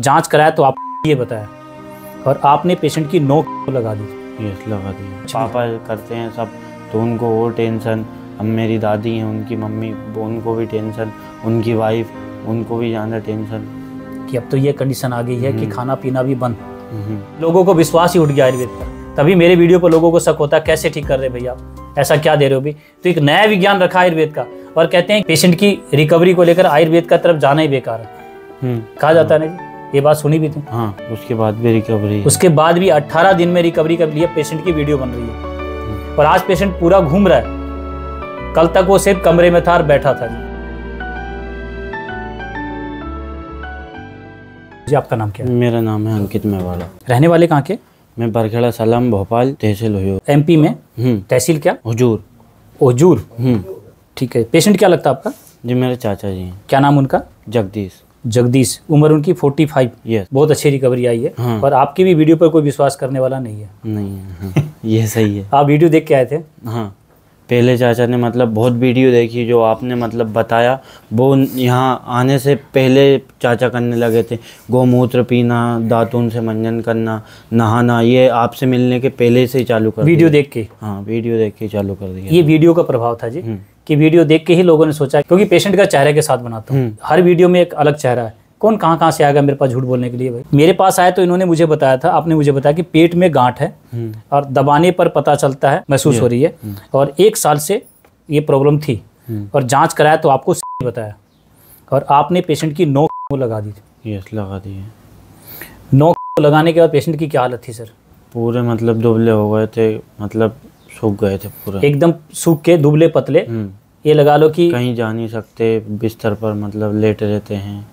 जांच कराया तो आप ये बताया और आपने पेशेंट की नोक लगा दी यस लगा दी अच्छा। पापा करते हैं सब तो उनको वो टेंशन हम मेरी दादी हैं उनकी मम्मी उनको भी टेंशन उनकी वाइफ उनको भी ज़्यादा टेंशन कि अब तो ये कंडीशन आ गई है कि हम्म। खाना पीना भी बंद हम्म। लोगों को विश्वास ही उठ गया आयुर्वेद पर तभी मेरे वीडियो पर लोगों को शक होता है कैसे ठीक कर रहे भैया ऐसा क्या दे रहे हो भी तो एक नया विज्ञान रखा आयुर्वेद का और कहते हैं पेशेंट की रिकवरी को लेकर आयुर्वेद का तरफ जाना ही बेकार है हम्म। कहा जाता है ना जी ये बात सुनी भी थी हाँ उसके बाद भी रिकवरी उसके बाद भी 18 दिन में रिकवरी कर लिया पेशेंट की वीडियो बन रही है हम्म। पर आज पेशेंट पूरा घूम रहा है कल तक वो सिर्फ कमरे में था और बैठा था जी आपका नाम क्या है मेरा नाम है अंकित मेवाला रहने वाले कहाँ के मैं बरखेड़ा सलाम भोपाल तहसील हुई एमपी में हम्म। तहसील क्या हजूर हजूर हम्म। ठीक है पेशेंट क्या लगता है आपका जी मेरे चाचा जी हैं क्या नाम उनका जगदीश जगदीश उम्र उनकी फोर्टी फाइव yes. बहुत अच्छी रिकवरी आई है हाँ। पर आपकी भी वीडियो पर कोई विश्वास करने वाला नहीं है नहीं है हाँ। ये सही है आप वीडियो देख के आए थे हाँ पहले चाचा ने मतलब बहुत वीडियो देखी जो आपने मतलब बताया वो यहाँ आने से पहले चाचा करने लगे थे गौमूत्र पीना दातून से मंजन करना नहाना ये आपसे मिलने के पहले से ही चालू कर वीडियो देख के हाँ वीडियो देख के चालू कर दिया ये वीडियो का प्रभाव था जी हम्म। कि वीडियो देख के ही लोगों ने सोचा क्योंकि पेशेंट का चेहरे के साथ बनाता हूँ हम्म। हर वीडियो में एक अलग चेहरा है कौन कहाँ कहाँ से आएगा मेरे पास झूठ बोलने के लिए भाई मेरे पास आया तो इन्होंने मुझे बताया था आपने मुझे बताया कि पेट में गांठ है हम्म। और दबाने पर पता चलता है महसूस हो रही है हम्म। और एक साल से ये प्रॉब्लम थी और जांच कराया तो आपको बताया और आपने पेशेंट की नौ लगा दी थी यस लगा दी है नौ लगाने के बाद पेशेंट की क्या हालत थी सर पूरे मतलब दुबले हो गए थे मतलब सूख गए थे पूरे एकदम सूख के दुबले पतले हम्म। ये लगा लो कि कहीं जा नहीं सकते बिस्तर पर मतलब लेट रहते हैं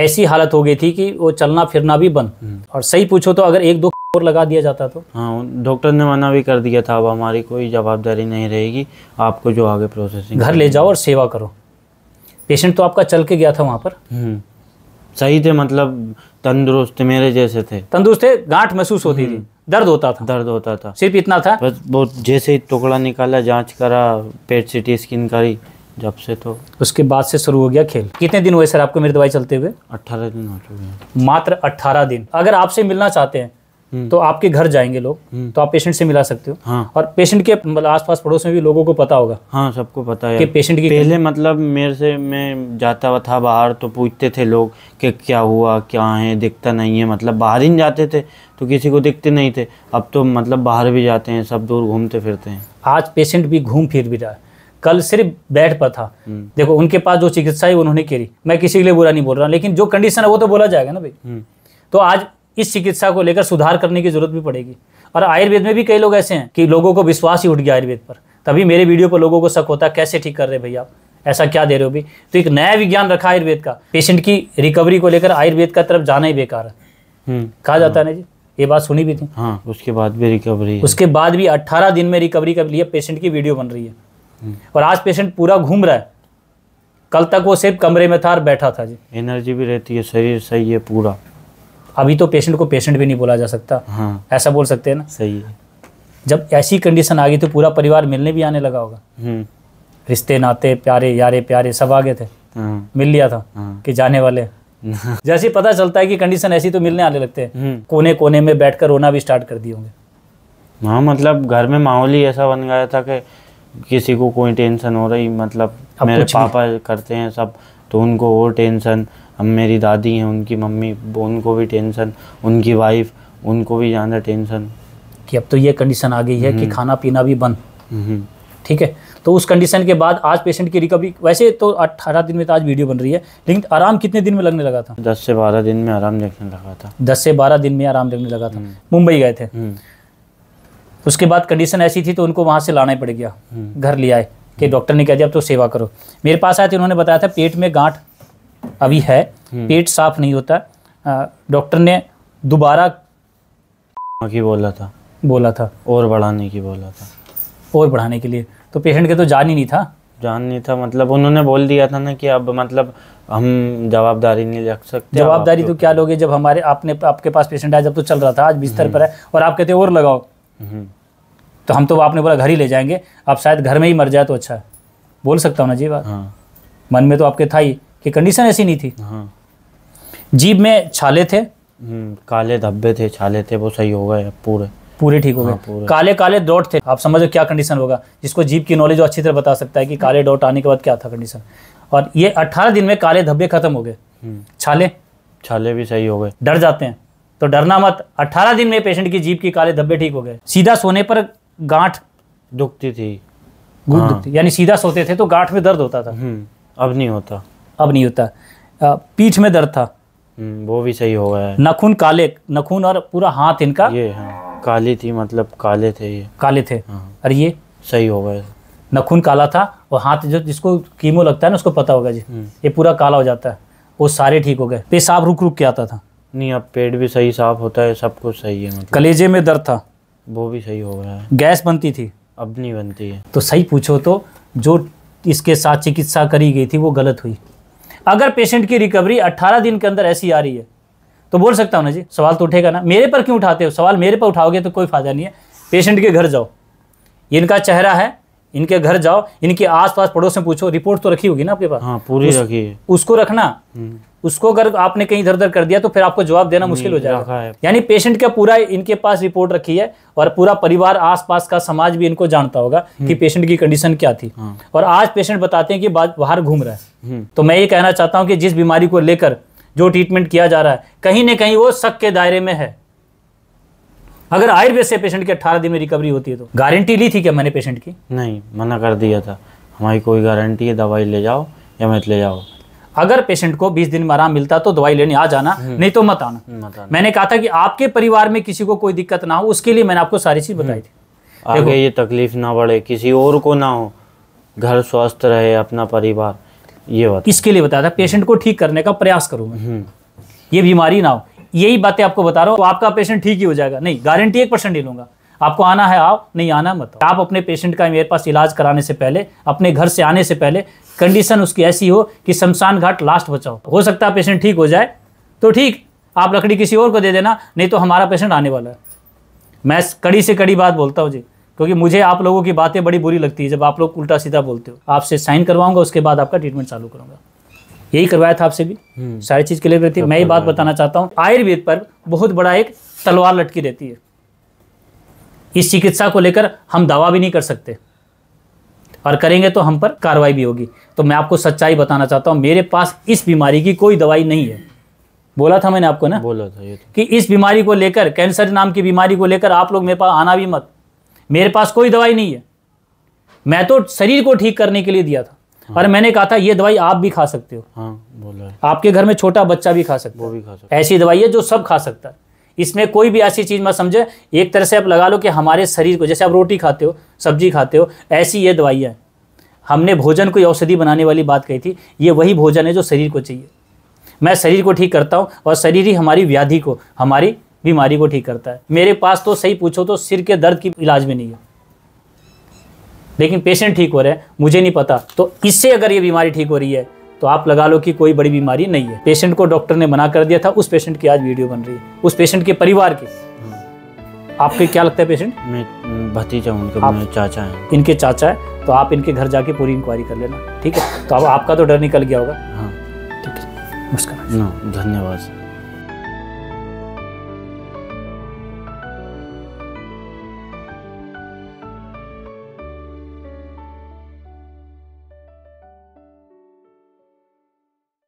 ऐसी हालत हो गई थी कि वो चलना फिरना भी बंद हम्म। और सही पूछो तो अगर एक दो और लगा दिया जाता तो हाँ डॉक्टर ने मना भी कर दिया था अब हमारी कोई जवाबदारी नहीं रहेगी आपको जो आगे प्रोसेसिंग घर ले जाओ और सेवा करो पेशेंट तो आपका चल के गया था वहाँ पर हम्म। सही थे मतलब तंदुरुस्त मेरे जैसे थे तंदुरुस्त थे गांठ महसूस होती थी हम्म। दर्द होता था दर्द होता था सिर्फ इतना था बस वो जैसे ही टुकड़ा निकाला जांच करा पेट सिटी स्किन करी जब से तो उसके बाद से शुरू हो गया खेल कितने दिन हुए सर आपको मेरी दवाई चलते हुए अट्ठारह दिन हो चुके हैं मात्र अट्ठारह दिन अगर आपसे मिलना चाहते हैं हम्म। तो आपके घर जाएंगे लोग हम्म। तो आप पेशेंट से मिला सकते हो हाँ। और पेशेंट के मतलब आसपास पड़ोस में भी लोगों को पता होगा हाँ सबको पता है कि पेशेंट की पहले मतलब मेरे से मैं जाता हुआ था बाहर तो पूछते थे लोग कि क्या हुआ क्या है दिखता नहीं है मतलब बाहर ही जाते थे तो किसी को दिखते नहीं थे अब तो मतलब बाहर भी जाते हैं सब दूर घूमते फिरते हैं आज पेशेंट भी घूम फिर भी रहा है कल सिर्फ बेड पर था हम्म। देखो उनके पास जो चिकित्सा है उन्होंने करी मैं किसी के लिए बुरा नहीं बोल रहा लेकिन जो कंडीशन है वो तो बोला जाएगा ना भाई तो आज इस चिकित्सा को लेकर सुधार करने की ज़रूरत भी पड़ेगी और आयुर्वेद में भी कई लोग ऐसे हैं कि लोगों को विश्वास ही उठ गया आयुर्वेद पर तभी मेरे वीडियो पर लोगों को शक होता है कैसे ठीक कर रहे भैया ऐसा क्या दे रहे हो भी तो एक नया विज्ञान रखा आयुर्वेद का पेशेंट की रिकवरी को लेकर आयुर्वेद का तरफ जाना ही बेकार है हम्म। कहा जाता है हाँ। ना जी ये बात सुनी भी थी हाँ उसके बाद भी रिकवरी उसके बाद भी अट्ठारह दिन में रिकवरी कर लिए पेशेंट की वीडियो बन रही है हम्म। और आज पेशेंट पूरा घूम रहा है कल तक वो सिर्फ कमरे में था और बैठा था जी एनर्जी भी रहती है शरीर सही है पूरा अभी तो पेशेंट को पेशेंट भी नहीं बोला जा सकता हाँ। ऐसा बोल सकते हैं ना सही है जब ऐसी कंडीशन आ गई तो पूरा परिवार मिलने भी आने लगा होगा हम्म। रिश्ते नाते प्यारे यारे प्यारे सब आ गए थे हाँ। मिल लिया था हाँ। कि जाने वाले हाँ। जैसे पता चलता है कि कंडीशन ऐसी तो मिलने आने लगते हैं हम्म। कोने कोने में बैठकर रोना भी स्टार्ट कर दिए होंगे हाँ मतलब घर में माहौल ही ऐसा बन गया था कि किसी को कोई टेंशन हो रही मतलब मेरे पापा करते हैं सब तो उनको और टेंशन हम मेरी दादी हैं उनकी मम्मी उनको भी टेंशन उनकी वाइफ उनको भी ज़्यादा टेंशन कि अब तो ये कंडीशन आ गई है कि हम्म। खाना पीना भी बंद हम्म। ठीक है तो उस कंडीशन के बाद आज पेशेंट की रिकवरी वैसे तो अठारह दिन में तो आज वीडियो बन रही है लेकिन आराम कितने दिन में लगने लगा था दस से बारह दिन में आराम देखने लगा था दस से बारह दिन में आराम देखने लगा था हम्म। मुंबई गए थे उसके बाद कंडीशन ऐसी थी तो उनको वहाँ से लाना ही पड़ गया हम्म। घर ले आए कि डॉक्टर हम्म। ने कह दिया अब तो सेवा करो मेरे पास आए थे उन्होंने बताया था पेट में गांठ अभी है हम्म। पेट साफ नहीं होता डॉक्टर ने दोबारा की बोला था बोला था और बढ़ाने की बोला था और बढ़ाने के लिए तो पेशेंट के तो जान ही नहीं था जान नहीं था मतलब उन्होंने बोल दिया था ना कि अब मतलब हम जवाबदारी नहीं रख सकते जवाबदारी तो क्या लोगे जब हमारे आपने आपके पास पेशेंट आया जब तो चल रहा था आज बिस्तर पर है और आप कहते और लगाओ तो हम तो आपने बोला घर ही ले जाएंगे आप शायद घर में ही मर जाए तो अच्छा है बोल सकता हूँ ना जी बात हाँ। मन में तो आपके था ही कि कंडीशन ऐसी नहीं थी हाँ। जीभ में छाले थे हम्म, काले धब्बे थे छाले थे वो सही हो गए पूरे पूरे ठीक हो गए हाँ, काले काले डॉट थे आप समझो क्या कंडीशन होगा जिसको जीप की नॉलेज अच्छी तरह बता सकता है कि काले डॉट आने के बाद क्या था कंडीशन और ये अट्ठारह दिन में काले धब्बे खत्म हो गए हम्म। छाले छाले भी सही हो गए डर जाते हैं तो डरना मत 18 दिन में पेशेंट की जीप की काले धब्बे ठीक हो गए सीधा सोने पर गांठ दुखती थी हाँ। यानी सीधा सोते थे तो गांठ में दर्द होता था हम्म, अब नहीं होता अब नहीं होता पीठ में दर्द था हम्म, वो भी सही हो गया नखून काले नखून और पूरा हाथ इनका ये हाँ, काली थी मतलब काले थे ये काले थे हाँ। और ये सही हो गया नखून काला था और हाथ जो जिसको कीमो लगता है ना उसको पता होगा जी हम्म। ये पूरा काला हो जाता है वो सारे ठीक हो गए पेशाब रुक रुक के आता था नहीं अब पेट भी सही साफ होता है सब कुछ सही है मतलब कलेजे में दर्द था वो भी सही हो गया है गैस बनती थी अब नहीं बनती है तो सही पूछो तो जो इसके साथ चिकित्सा करी गई थी वो गलत हुई अगर पेशेंट की रिकवरी 18 दिन के अंदर ऐसी आ रही है तो बोल सकता हूँ ना जी सवाल तो उठेगा ना मेरे पर क्यों उठाते हो सवाल मेरे पर उठाओगे तो कोई फायदा नहीं है पेशेंट के घर जाओ इनका चेहरा है इनके घर जाओ इनके आसपास पड़ोस में पूछो रिपोर्ट तो रखी होगी ना आपके पास हाँ पूरी उस, रखी है उसको रखना हम्म। उसको अगर आपने कहीं इधर उधर कर दिया तो फिर आपको जवाब देना मुश्किल हो जाएगा यानी पेशेंट का पूरा इनके पास रिपोर्ट रखी है और पूरा परिवार आसपास का समाज भी इनको जानता होगा कि पेशेंट हम्म। की कंडीशन क्या थी हाँ। और आज पेशेंट बताते हैं कि बाहर घूम रहा है हम्म। तो मैं ये कहना चाहता हूँ कि जिस बीमारी को लेकर जो ट्रीटमेंट किया जा रहा है कहीं ना कहीं वो शक के दायरे में है अगर आयुर्वेद से पेशेंट की अट्ठारह दिन में रिकवरी होती है तो गारंटी ली थी क्या मैंने पेशेंट की नहीं मना कर दिया था हमारी कोई गारंटी है दवाई ले जाओ या मत ले जाओ अगर पेशेंट को 20 दिन में आराम मिलता तो दवाई लेने आ जाना हम्म। नहीं तो मत आना।, मत आना मैंने कहा था कि आपके परिवार में किसी को कोई दिक्कत ना हो उसके लिए मैंने आपको सारी चीज बताई थी आगे ये तकलीफ ना बढ़े किसी और को ना हो घर स्वस्थ रहे अपना परिवार ये बात इसके लिए बताया था पेशेंट को ठीक करने का प्रयास करूँ मैं हम्म। ये बीमारी ना हो यही बातें आपको बता रहा हूँ तो आपका पेशेंट ठीक ही हो जाएगा नहीं गारंटी एक परसेंट ही लूंगा आपको आना है आओ नहीं आना मत आप अपने पेशेंट का मेरे पास इलाज कराने से पहले अपने घर से आने से पहले कंडीशन उसकी ऐसी हो कि शमशान घाट लास्ट बचाओ हो सकता है पेशेंट ठीक हो जाए तो ठीक आप लकड़ी किसी और को दे देना नहीं तो हमारा पेशेंट आने वाला है मैं कड़ी से कड़ी बात बोलता हूँ जी क्योंकि मुझे आप लोगों की बातें बड़ी बुरी लगती है जब आप लोग उल्टा सीधा बोलते हो आपसे साइन करवाऊंगा उसके बाद आपका ट्रीटमेंट चालू करूँगा यही करवाया था आपसे भी हम्म। सारी चीज़ क्लियर रहती है मैं ये बात बताना चाहता हूँ आयुर्वेद पर बहुत बड़ा एक तलवार लटकी रहती है इस चिकित्सा को लेकर हम दावा भी नहीं कर सकते और करेंगे तो हम पर कार्रवाई भी होगी तो मैं आपको सच्चाई बताना चाहता हूँ मेरे पास इस बीमारी की कोई दवाई नहीं है बोला था मैंने आपको ना बोला था ये तो। कि इस बीमारी को लेकर कैंसर नाम की बीमारी को लेकर आप लोग मेरे पास आना भी मत मेरे पास कोई दवाई नहीं है मैं तो शरीर को ठीक करने के लिए दिया था और हाँ। मैंने कहा था ये दवाई आप भी खा सकते हो हाँ, बोला आपके घर में छोटा बच्चा भी खा सकता वो भी खा सकता ऐसी दवाई है जो सब खा सकता है इसमें कोई भी ऐसी चीज़ मत समझे एक तरह से आप लगा लो कि हमारे शरीर को जैसे आप रोटी खाते हो सब्जी खाते हो ऐसी ये दवाई है हमने भोजन कोई औषधि बनाने वाली बात कही थी ये वही भोजन है जो शरीर को चाहिए मैं शरीर को ठीक करता हूँ और शरीर ही हमारी व्याधि को हमारी बीमारी को ठीक करता है मेरे पास तो सही पूछो तो सिर के दर्द की इलाज में नहीं है लेकिन पेशेंट ठीक हो रहे हैं मुझे नहीं पता तो इससे अगर ये बीमारी ठीक हो रही है तो आप लगा लो कि कोई बड़ी बीमारी नहीं है पेशेंट को डॉक्टर ने मना कर दिया था उस पेशेंट की आज वीडियो बन रही है उस पेशेंट के परिवार के आपके क्या लगता है पेशेंट मैं भतीजा उनके आप, चाचा है इनके चाचा है तो आप इनके घर जाके पूरी इंक्वायरी कर लेना ठीक है तो अब आपका तो डर निकल गया होगा हाँ ठीक है नमस्कार धन्यवाद